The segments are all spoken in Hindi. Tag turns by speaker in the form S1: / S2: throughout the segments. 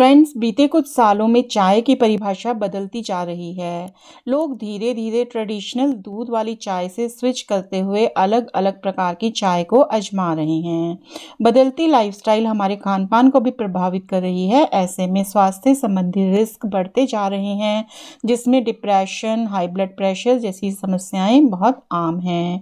S1: फ्रेंड्स बीते कुछ सालों में चाय की परिभाषा बदलती जा रही है लोग धीरे धीरे ट्रेडिशनल दूध वाली चाय से स्विच करते हुए अलग अलग प्रकार की चाय को आजमा रहे हैं बदलती लाइफस्टाइल हमारे खान पान को भी प्रभावित कर रही है ऐसे में स्वास्थ्य संबंधी रिस्क बढ़ते जा रहे हैं जिसमें डिप्रेशन हाई ब्लड प्रेशर जैसी समस्याएं बहुत आम हैं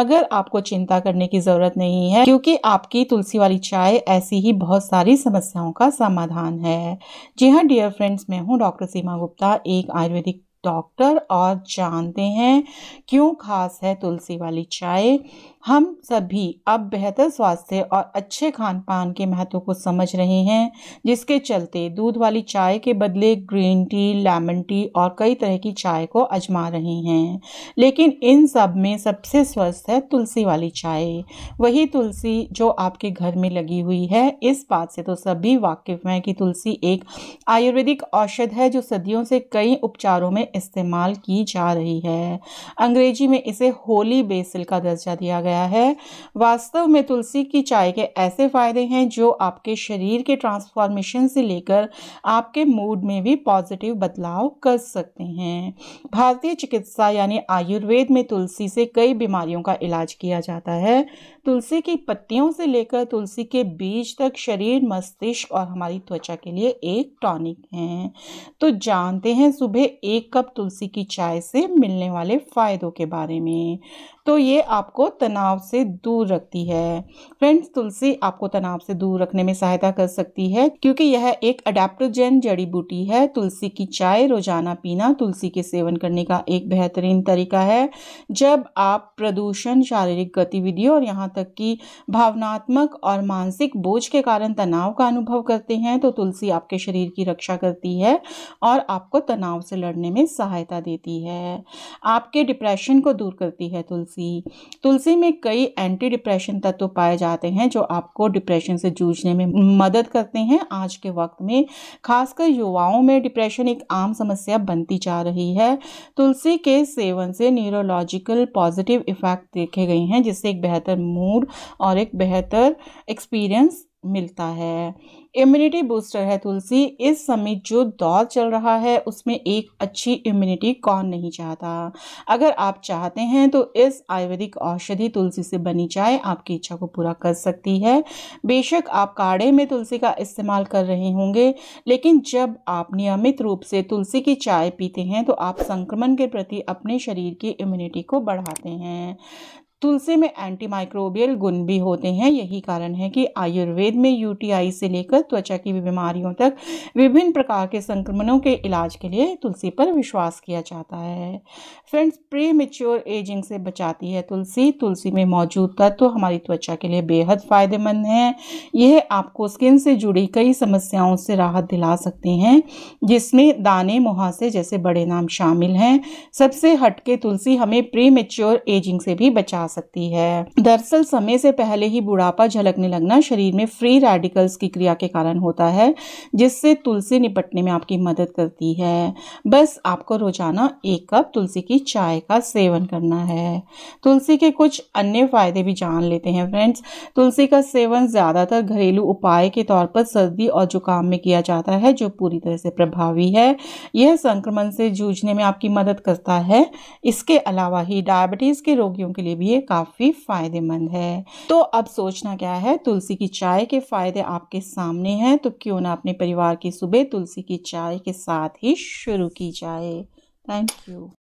S1: मगर आपको चिंता करने की ज़रूरत नहीं है क्योंकि आपकी तुलसी वाली चाय ऐसी ही बहुत सारी समस्याओं का समाधान है है जी हाँ डियर फ्रेंड्स मैं हूँ डॉक्टर सीमा गुप्ता एक आयुर्वेदिक डॉक्टर और जानते हैं क्यों खास है तुलसी वाली चाय हम सभी अब बेहतर स्वास्थ्य और अच्छे खान पान के महत्व को समझ रहे हैं जिसके चलते दूध वाली चाय के बदले ग्रीन टी लेमन टी और कई तरह की चाय को आजमा रहे हैं लेकिन इन सब में सबसे स्वस्थ है तुलसी वाली चाय वही तुलसी जो आपके घर में लगी हुई है इस बात से तो सभी वाकिफ़ हैं कि तुलसी एक आयुर्वेदिक औषध है जो सदियों से कई उपचारों में इस्तेमाल की जा रही है अंग्रेजी में इसे होली बेसिल का दर्जा दिया गया है वास्तव में तुलसी की चाय के ऐसे फ़ायदे हैं जो आपके शरीर के ट्रांसफॉर्मेशन से लेकर आपके मूड में भी पॉजिटिव बदलाव कर सकते हैं भारतीय चिकित्सा यानी आयुर्वेद में तुलसी से कई बीमारियों का इलाज किया जाता है तुलसी की पत्तियों से लेकर तुलसी के बीज तक शरीर मस्तिष्क और हमारी त्वचा के लिए एक टॉनिक है तो जानते हैं सुबह एक कप कप तुलसी की चाय से मिलने वाले फ़ायदों के बारे में तो ये आपको तनाव से दूर रखती है फ्रेंड्स तुलसी आपको तनाव से दूर रखने में सहायता कर सकती है क्योंकि यह एक अडेप्टोजेन जड़ी बूटी है तुलसी की चाय रोजाना पीना तुलसी के सेवन करने का एक बेहतरीन तरीका है जब आप प्रदूषण शारीरिक गतिविधियों और यहाँ तक कि भावनात्मक और मानसिक बोझ के कारण तनाव का अनुभव करते हैं तो तुलसी आपके शरीर की रक्षा करती है और आपको तनाव से लड़ने में सहायता देती है आपके डिप्रेशन को दूर करती है तुलसी तुलसी में कई एंटी डिप्रेशन तत्व तो पाए जाते हैं जो आपको डिप्रेशन से जूझने में मदद करते हैं आज के वक्त में खासकर युवाओं में डिप्रेशन एक आम समस्या बनती जा रही है तुलसी के सेवन से न्यूरोलॉजिकल पॉजिटिव इफ़ेक्ट देखे गए हैं जिससे एक बेहतर मूड और एक बेहतर एक्सपीरियंस मिलता है इम्यूनिटी बूस्टर है तुलसी इस समय जो दौर चल रहा है उसमें एक अच्छी इम्यूनिटी कौन नहीं चाहता अगर आप चाहते हैं तो इस आयुर्वेदिक औषधि तुलसी से बनी चाय आपकी इच्छा को पूरा कर सकती है बेशक आप काढ़े में तुलसी का इस्तेमाल कर रहे होंगे लेकिन जब आप नियमित रूप से तुलसी की चाय पीते हैं तो आप संक्रमण के प्रति अपने शरीर की इम्यूनिटी को बढ़ाते हैं तुलसी में एंटी माइक्रोबियल गुण भी होते हैं यही कारण है कि आयुर्वेद में यूटीआई से लेकर त्वचा की बीमारियों तक विभिन्न प्रकार के संक्रमणों के इलाज के लिए तुलसी पर विश्वास किया जाता है फ्रेंड्स प्री मेच्योर एजिंग से बचाती है तुलसी तुलसी में मौजूद तत्व तो हमारी त्वचा के लिए बेहद फ़ायदेमंद है यह आपको स्किन से जुड़ी कई समस्याओं से राहत दिला सकते हैं जिसमें दाने मुहासे जैसे बड़े नाम शामिल हैं सबसे हटके तुलसी हमें प्री मेच्योर एजिंग से भी बचा सकती है दरअसल समय से पहले ही बुढ़ापा झलकने लगना शरीर में फ्री रेडिकल्स की क्रिया के कारण होता है जिससे तुलसी निपटने में आपकी मदद करती है बस आपको रोजाना एक कप तुलसी की चाय का सेवन करना है तुलसी के कुछ अन्य फायदे भी जान लेते हैं फ्रेंड्स तुलसी का सेवन ज़्यादातर घरेलू उपाय के तौर पर सर्दी और जुकाम में किया जाता है जो पूरी तरह से प्रभावी है यह संक्रमण से जूझने में आपकी मदद करता है इसके अलावा ही डायबिटीज़ के रोगियों के लिए भी लिए काफ़ी फ़ायदेमंद है तो अब सोचना क्या है तुलसी की चाय के फ़ायदे आपके सामने हैं तो क्यों ना अपने परिवार की सुबह तुलसी की चाय के साथ ही शुरू की जाए थैंक यू